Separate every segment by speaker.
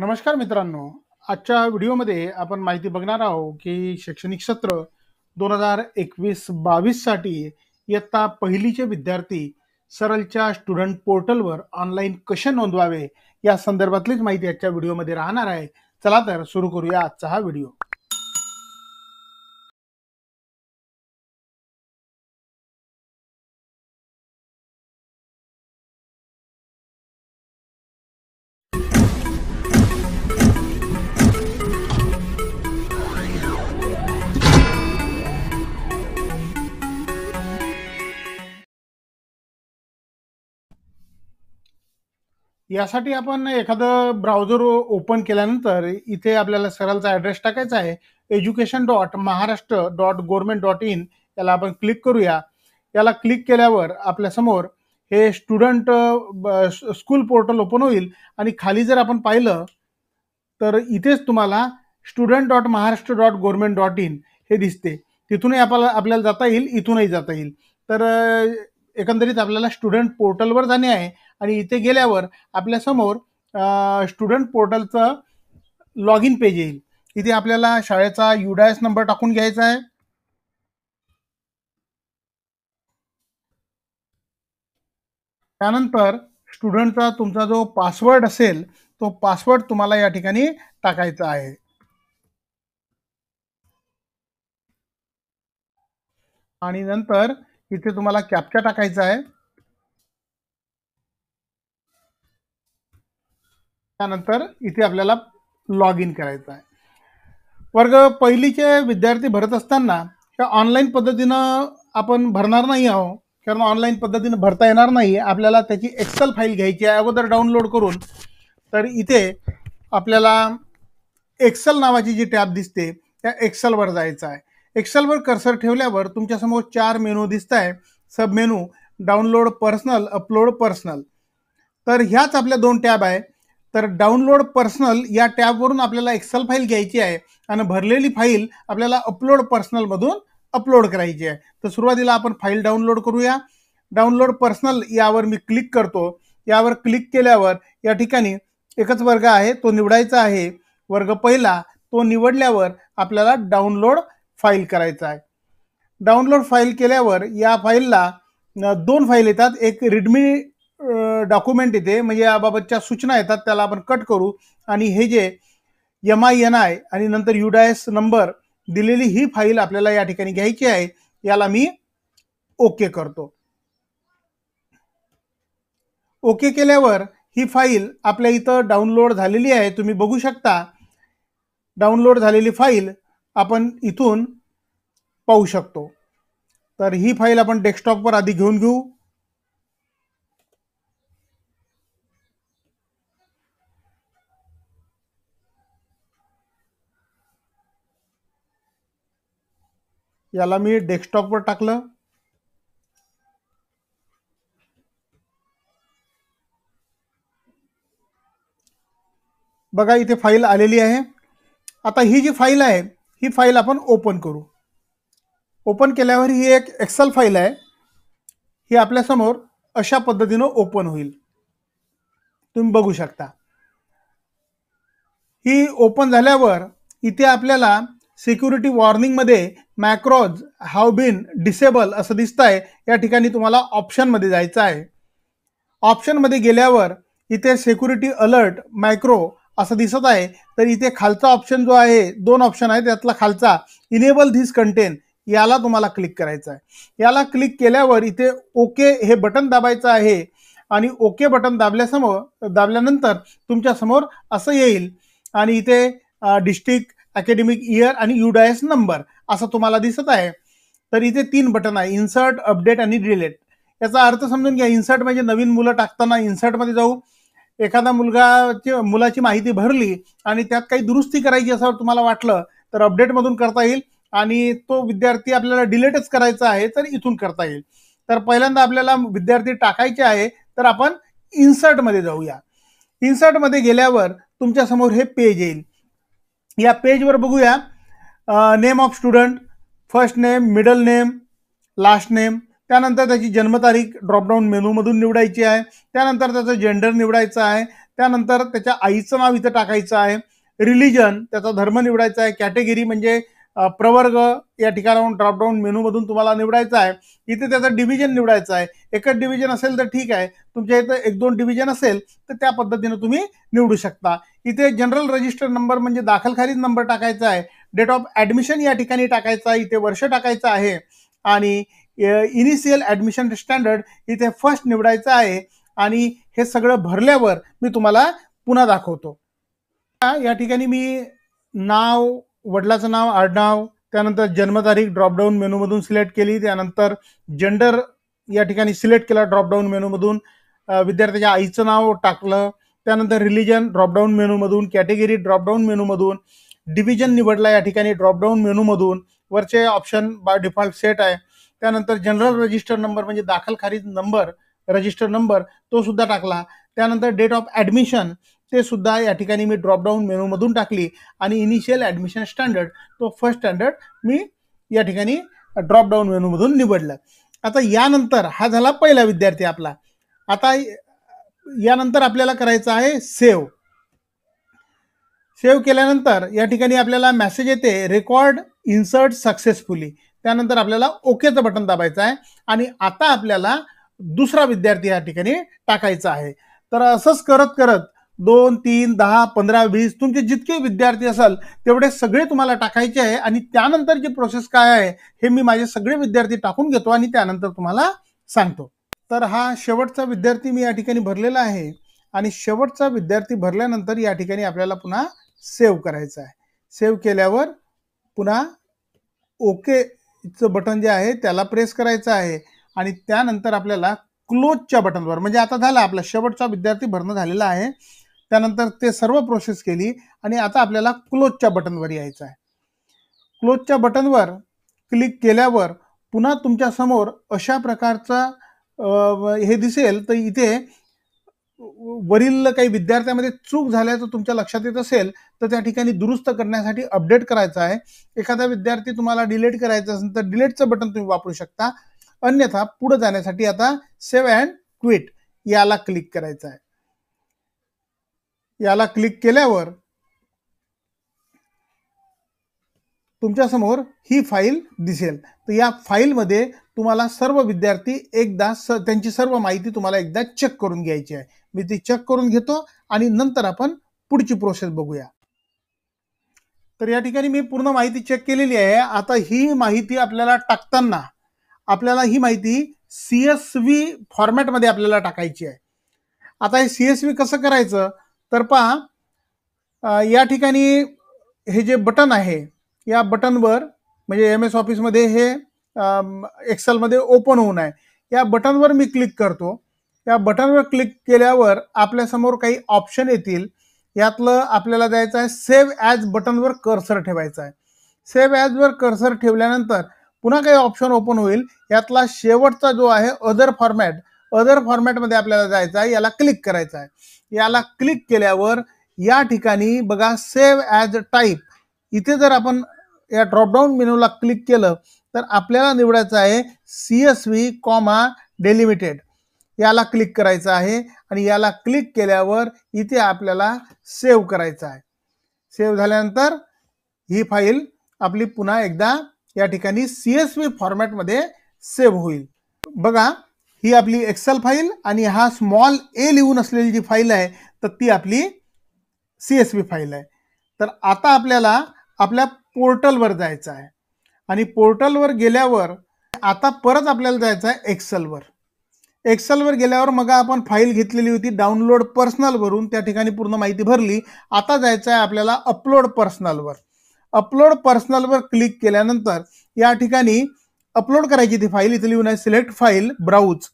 Speaker 1: नमस्कार मित्रांनो आजच्या व्हिडिओमध्ये आपण माहिती बघणार आहोत की शैक्षणिक सत्र दोन हजार एकवीस बावीससाठी इयत्ता पहिलीचे विद्यार्थी सरलच्या स्टुडंट पोर्टलवर ऑनलाईन कसे नोंदवावे या संदर्भातलीच माहिती आजच्या व्हिडिओमध्ये राहणार आहे चला तर सुरू करूया आजचा हा व्हिडिओ यासाठी आपण एखादं ब्राउझर ओपन केल्यानंतर इथे आपल्याला सरळचा ॲड्रेस टाकायचा आहे education dot Maharashtra dot government dot in याला आपण क्लिक करूया याला क्लिक केल्यावर आपल्यासमोर हे स्टुडंट स्कूल पोर्टल ओपन होईल आणि खाली जर आपण पाहिलं तर इथेच तुम्हाला student dot Maharashtra dot government dot in हे दिसते तिथूनही आपल्याला आपल्याला जाता येईल इथूनही जाता येईल तर एकंदरीत आपल्याला स्टुडंट पोर्टलवर जाणे आहे आणि इथे गेल्यावर आपल्यासमोर स्टुडंट पोर्टलचं लॉग इन पेज येईल इथे आपल्याला शाळेचा युडायस नंबर टाकून घ्यायचा आहे त्यानंतर स्टुडंटचा तुमचा जो पासवर्ड असेल तो पासवर्ड तुम्हाला या ठिकाणी टाकायचा आहे आणि नंतर इथे तुम्हाला कॅप्चा टाकायचा आहे त्यानंतर इथे आपल्याला लॉग इन करायचं आहे वर्ग पहिलीचे विद्यार्थी भरत असताना किंवा ऑनलाईन पद्धतीनं आपण भरणार नाही आहो कारण ऑनलाईन पद्धतीनं भरता येणार नाही आपल्याला त्याची एक्सेल फाईल घ्यायची आहे अगोदर डाउनलोड करून तर इथे आपल्याला एक्सेल नावाची जी टॅब दिसते त्या एक्सेलवर जायचं आहे एक्सेलवर कर्सर ठेवल्यावर तुमच्यासमोर चार मेनू दिसत आहे sub menu download personal upload personal तर ह्याच आपल्या दोन टॅब आहे तर डाउनलोड पर्सनल या टॅबवरून आपल्याला एक्सेल फाईल घ्यायची आहे आणि भरलेली फाईल आपल्याला अपलोड पर्सनलमधून अपलोड करायची आहे तर सुरुवातीला आपण फाईल डाउनलोड करूया डाउनलोड पर्सनल यावर मी क्लिक करतो यावर क्लिक केल्यावर या ठिकाणी एकच वर्ग आहे तो निवडायचा आहे वर्ग पहिला तो निवडल्यावर आपल्याला डाउनलोड फाईल करायचा आहे डाउनलोड फाईल केल्यावर या फाईलला दोन फाईल येतात एक रेडमी डॉक्युमेंट येते म्हणजे याबाबतच्या सूचना येतात त्याला आपण कट करू आणि हे जे एम आय एन आय आणि नंतर युडायस नंबर दिलेली ही फाईल आपल्याला या ठिकाणी घ्यायची आहे याला मी ओके करतो ओके केल्यावर ही फाईल आपल्या इथं डाउनलोड झालेली आहे तुम्ही बघू शकता डाउनलोड झालेली फाईल आपण इथून पाहू शकतो तर ही फाईल आपण डेस्कटॉपवर आधी घेऊन घेऊ याला मी डेस्कटॉपवर टाकलं बघा इथे फाईल आलेली आहे आता ही जी फाईल आहे ही फाईल आपण ओपन करू ओपन केल्यावर ही एक एक्सेल फाईल आहे ही आपल्यासमोर अशा पद्धतीनं ओपन होईल तुम्ही बघू शकता ही ओपन झाल्यावर इथे आपल्याला सिक्युरिटी वॉर्निंगमध्ये मॅक्रोज हॅव बीन डिसेबल असं आहे या ठिकाणी तुम्हाला ऑप्शनमध्ये जायचं आहे ऑप्शनमध्ये गेल्यावर इथे सिक्युरिटी अलर्ट मायक्रो असं दिसत आहे तर इथे खालचा ऑप्शन जो आहे दोन ऑप्शन आहे त्यातला खालचा इनेबल धिस कंटेन याला तुम्हाला क्लिक करायचं आहे याला क्लिक केल्यावर इथे ओके हे बटन दाबायचं आहे आणि ओके बटन दाबल्यासमोर दाबल्यानंतर तुमच्यासमोर असं येईल आणि इथे डिस्ट्रिक्ट अकॅडमिक इयर आणि युडायस नंबर असं तुम्हाला दिसत आहे तर इथे तीन बटन आहे इन्सर्ट अपडेट आणि डिलेट याचा अर्थ समजून घ्या इन्सर्ट म्हणजे नवीन मुलं टाकताना इन्सर्टमध्ये जाऊ एखादा मुलगाची मुलाची माहिती भरली आणि त्यात काही दुरुस्ती करायची असं तुम्हाला वाटलं तर अपडेटमधून करता येईल आणि तो विद्यार्थी आपल्याला डिलेटच करायचा आहे तर इथून करता येईल तर पहिल्यांदा आपल्याला विद्यार्थी टाकायचे आहे तर आपण इन्सर्टमध्ये जाऊया इन्सर्टमध्ये गेल्यावर तुमच्यासमोर हे पेज येईल या पेजवर बघूया name of student first name middle name last name त्यानंतर त्याची जन्मतारीख ड्रॉपडाऊन मेनूमधून निवडायची आहे त्यानंतर त्याचं जेंडर निवडायचं आहे त्यानंतर त्याच्या आईचं नाव इथं टाकायचं आहे रिलिजन त्याचा धर्म निवडायचा आहे कॅटेगरी म्हणजे प्रवर्ग या ठिकाणाहून ड्रॉपडाऊन मेनूमधून तुम्हाला निवडायचा आहे इथे त्याचं डिव्हिजन निवडायचं आहे एकच डिव्हिजन असेल तर ठीक आहे तुमच्या इथं एक दोन डिव्हिजन असेल तर त्या पद्धतीनं तुम्ही निवडू शकता इथे जनरल रजिस्टर नंबर म्हणजे दाखलखारीज नंबर टाकायचा आहे डेट ऑफ ॲडमिशन या ठिकाणी टाकायचा आहे इथे वर्ष टाकायचं आहे आणि इनिशियल ॲडमिशन स्टँडर्ड इथे फर्स्ट निवडायचं आहे आणि हे सगळं भरल्यावर मी तुम्हाला पुन्हा दाखवतो या ठिकाणी मी नाव वडिलाचं नाव आडनाव त्यानंतर जन्मतारीख ड्रॉपडाऊन मेनूमधून सिलेक्ट केली त्यानंतर जेंडर या ठिकाणी सिलेक्ट केला ड्रॉपडाऊन मेनूमधून विद्यार्थ्याच्या आईचं नाव टाकलं त्यानंतर रिलिजन ड्रॉपडाऊन मेनूमधून कॅटेगरी ड्रॉपडाऊन मेनूमधून डिव्हिजन निवडला या ठिकाणी ड्रॉपडाऊन मेनूमधून वरचे ऑप्शन बाय डिफॉल्ट सेट आहे त्यानंतर जनरल रजिस्टर नंबर म्हणजे दाखल खारीज नंबर रजिस्टर नंबर तो सुद्धा टाकला त्यानंतर डेट ऑफ ॲडमिशन ते सुद्धा या ठिकाणी मी ड्रॉपडाऊन मेनूमधून टाकली आणि इनिशियल ॲडमिशन स्टँडर्ड तो फर्स्ट स्टँडर्ड मी या ठिकाणी ड्रॉपडाऊन मेनूमधून निवडलं आता यानंतर हा झाला पहिला विद्यार्थी आपला आता यानंतर आपल्याला करायचं आहे सेव्ह सेव्ह केल्यानंतर या ठिकाणी आपल्याला मेसेज येते रेकॉर्ड इन्सर्ट सक्सेसफुली त्यानंतर आपल्याला ओकेचं बटन दाबायचं आहे आणि आता आपल्याला दुसरा विद्यार्थी या ठिकाणी टाकायचा आहे तर असंच करत करत दोन तीन दहा पंधरा वीस तुमचे जितके विद्यार्थी असाल तेवढे सगळे तुम्हाला टाकायचे आहे आणि त्यानंतरची प्रोसेस काय आहे हे मी माझे सगळे विद्यार्थी टाकून घेतो आणि त्यानंतर तुम्हाला सांगतो तर हा शेवटचा विद्यार्थी मी या ठिकाणी भरलेला आहे आणि शेवटचा विद्यार्थी भरल्यानंतर या ठिकाणी आपल्याला पुन्हा सेव्ह करायचा आहे सेव्ह केल्यावर पुन्हा ओकेचं बटन जे आहे त्याला प्रेस करायचं आहे आणि त्यानंतर आपल्याला क्लोजच्या बटनवर म्हणजे आता झाला आपला शेवटचा विद्यार्थी भरणं झालेला आहे त्यानंतर ते सर्व प्रोसेस केली आणि आता आपल्याला क्लोजच्या बटनवर यायचं आहे क्लोजच्या बटनवर क्लिक केल्यावर पुन्हा तुमच्यासमोर अशा प्रकारचा हे दिसेल तर इथे वरील काही विद्यार्थ्यामध्ये चूक झाल्याचं तुमच्या लक्षात येत असेल तर त्या ठिकाणी दुरुस्त करण्यासाठी अपडेट करायचं आहे एखादा विद्यार्थी तुम्हाला डिलीट करायचं असेल तर डिलीटचं बटन तुम्ही वापरू शकता अन्यथा पुढे जाण्यासाठी आता सेव्ह अँड क्विट याला क्लिक करायचं आहे याला क्लिक केल्यावर तुमच्यासमोर ही फाईल दिसेल तर या फाईलमध्ये तुम्हाला सर्व विद्यार्थी एकदा स त्यांची सर्व माहिती तुम्हाला एकदा चेक करून घ्यायची आहे मी ती चेक करून घेतो आणि नंतर आपण पुढची प्रोसेस बघूया तर या ठिकाणी मी पूर्ण माहिती चेक केलेली आहे आता ही माहिती आपल्याला टाकताना आपल्याला ही माहिती सी एस व्ही फॉर्मॅटमध्ये आपल्याला टाकायची आहे आता हे सी एस व्ही कसं करायचं तर पहा या ठिकाणी हे जे बटन आहे या बटनवर म्हणजे एम एस ऑफिसमध्ये हे एक्सेलमध्ये ओपन होऊन आहे या बटनवर मी क्लिक करतो या बटनवर क्लिक केल्यावर आपल्यासमोर काही ऑप्शन येतील यातलं आपल्याला जायचं आहे सेव्ह ॲज बटनवर कर्सर ठेवायचा आहे सेव्ह ॲजवर कर्सर ठेवल्यानंतर पुन्हा काही ऑप्शन ओपन होईल यातला शेवटचा जो आहे अदर फॉर्मॅट अदर फॉर्मॅटमध्ये आपल्याला जायचं आहे याला क्लिक करायचं आहे याला क्लिक केल्यावर या ठिकाणी बघा सेव्ह ॲज टाईप इथे जर आपण या ड्रॉपडाऊन मेनूला क्लिक केलं तर आपल्याला निवडायचं आहे C S V comma delimited याला क्लिक करायचं आहे आणि याला क्लिक केल्यावर इथे आपल्याला सेव्ह करायचं आहे सेव्ह झाल्यानंतर ही फाईल आपली पुन्हा एकदा या ठिकाणी सी एस व्ही फॉर्मॅटमध्ये सेव्ह होईल बघा ही आपली एक्सेल फाईल आणि हा स्मॉल ए लिहून असलेली जी फाईल आहे तर ती आपली सी एस बी फाईल आहे तर आता आपल्याला आपल्या पोर्टलवर जायचं आहे आणि पोर्टलवर गेल्यावर आता परत आपल्याला जायचं आहे एक्सेलवर एक्सेलवर गेल्यावर मग आपण फाईल घेतलेली होती डाउनलोड पर्सनलवरून त्या ठिकाणी पूर्ण माहिती भरली आता जायचं आहे आपल्याला अपलोड पर्सनलवर अपलोड पर्सनलवर क्लिक केल्यानंतर या ठिकाणी अपलोड करायची ती फाईल इथे लिहून आहे सिलेक्ट फाईल ब्राऊज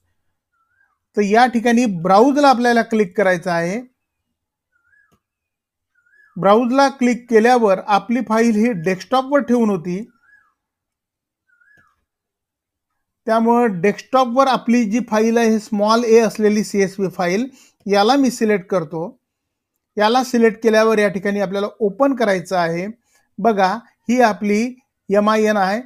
Speaker 1: तर या ठिकाणी ब्राऊजला आपल्याला क्लिक करायचं आहे ब्राऊजला क्लिक केल्यावर आपली फाईल ही डेस्कटॉपवर ठेवून होती त्यामुळं डेस्कटॉपवर आपली जी फाईल आहे स्मॉल ए असलेली सी एस बी फाईल याला मी सिलेक्ट करतो याला सिलेक्ट केल्यावर या ठिकाणी आपल्याला ओपन करायचं आहे बघा ही आपली एम आय एन आहे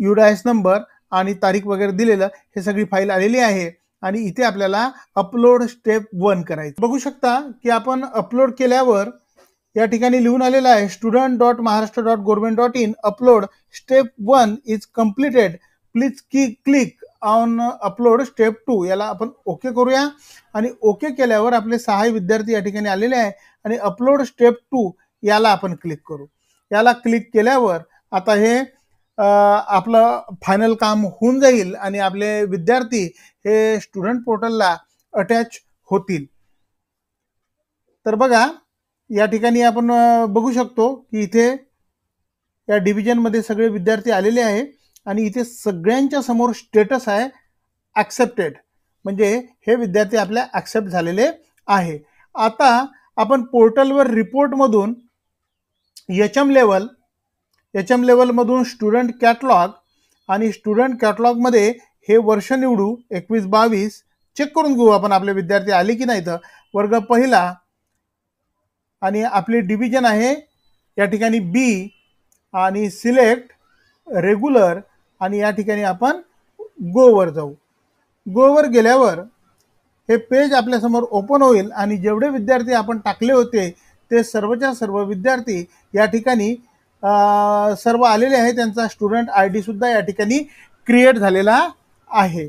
Speaker 1: युडायस नंबर आणि तारीख वगैरे दिलेलं हे सगळी फाईल आलेली आहे आणि इथे आपल्याला अपलोड स्टेप वन करायचं बघू शकता की आपण अपलोड केल्यावर या ठिकाणी लिहून आलेलं आहे student dot Maharashtra dot government dot in upload step one is completed please की click on upload step two याला आपण ओके करूया आणि ओके केल्यावर आपले सहा विद्यार्थी या ठिकाणी आलेले आहे आणि अपलोड स्टेप टू याला आपण क्लिक करू याला क्लिक केल्यावर आता हे आपलं फायनल काम होऊन जाईल आणि आपले विद्यार्थी हे स्टुडंट पोर्टलला अटॅच होतील तर बघा या ठिकाणी आपण बघू शकतो की इथे या डिव्हिजनमध्ये सगळे विद्यार्थी आलेले आहे आणि इथे सगळ्यांच्या समोर स्टेटस आहे ॲक्सेप्टेड म्हणजे हे विद्यार्थी आपल्या ॲक्सेप्ट झालेले आहे आता आपण पोर्टलवर रिपोर्टमधून H M level H M लेवलमधून स्टुडंट कॅटलॉग आणि स्टुडंट कॅटलॉगमध्ये हे वर्ष निवडू एकवीस बावीस चेक करून घेऊ आपण आपले विद्यार्थी आले की नाही तर वर्ग पहिला आणि आपली डिव्हिजन आहे या ठिकाणी बी आणि सिलेक्ट रेग्युलर आणि या ठिकाणी आपण गोवर जाऊ गोवर गेल्यावर हे पेज आपल्यासमोर ओपन होईल आणि जेवढे विद्यार्थी आपण टाकले होते ते सर्वच्या सर्व विद्यार्थी या ठिकाणी सर्व आलेले आहे त्यांचा स्टुडंट आय डी सुद्धा या ठिकाणी क्रिएट झालेला आहे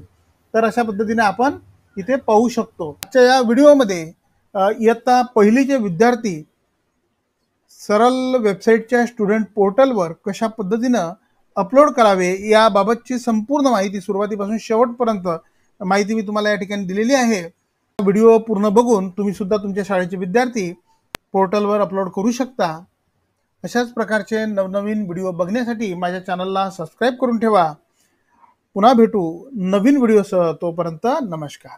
Speaker 1: तर अशा पद्धतीने आपण इथे पाहू शकतो आजच्या या व्हिडिओमध्ये इयत्ता पहिलीचे विद्यार्थी सरल वेबसाईटच्या स्टुडंट पोर्टलवर कशा पद्धतीनं अपलोड करावे याबाबतची संपूर्ण माहिती सुरुवातीपासून शेवटपर्यंत माहिती मी तुम्हाला या ठिकाणी दिलेली आहे व्हिडिओ पूर्ण बघून तुम्ही सुद्धा तुमच्या शाळेचे विद्यार्थी पोर्टलवर अपलोड करू शकता अशाच प्रकारचे नवनवीन व्हिडिओ बघण्यासाठी माझ्या चॅनलला सबस्क्राईब करून ठेवा पुन्हा भेटू नवीन व्हिडिओसह तोपर्यंत नमस्कार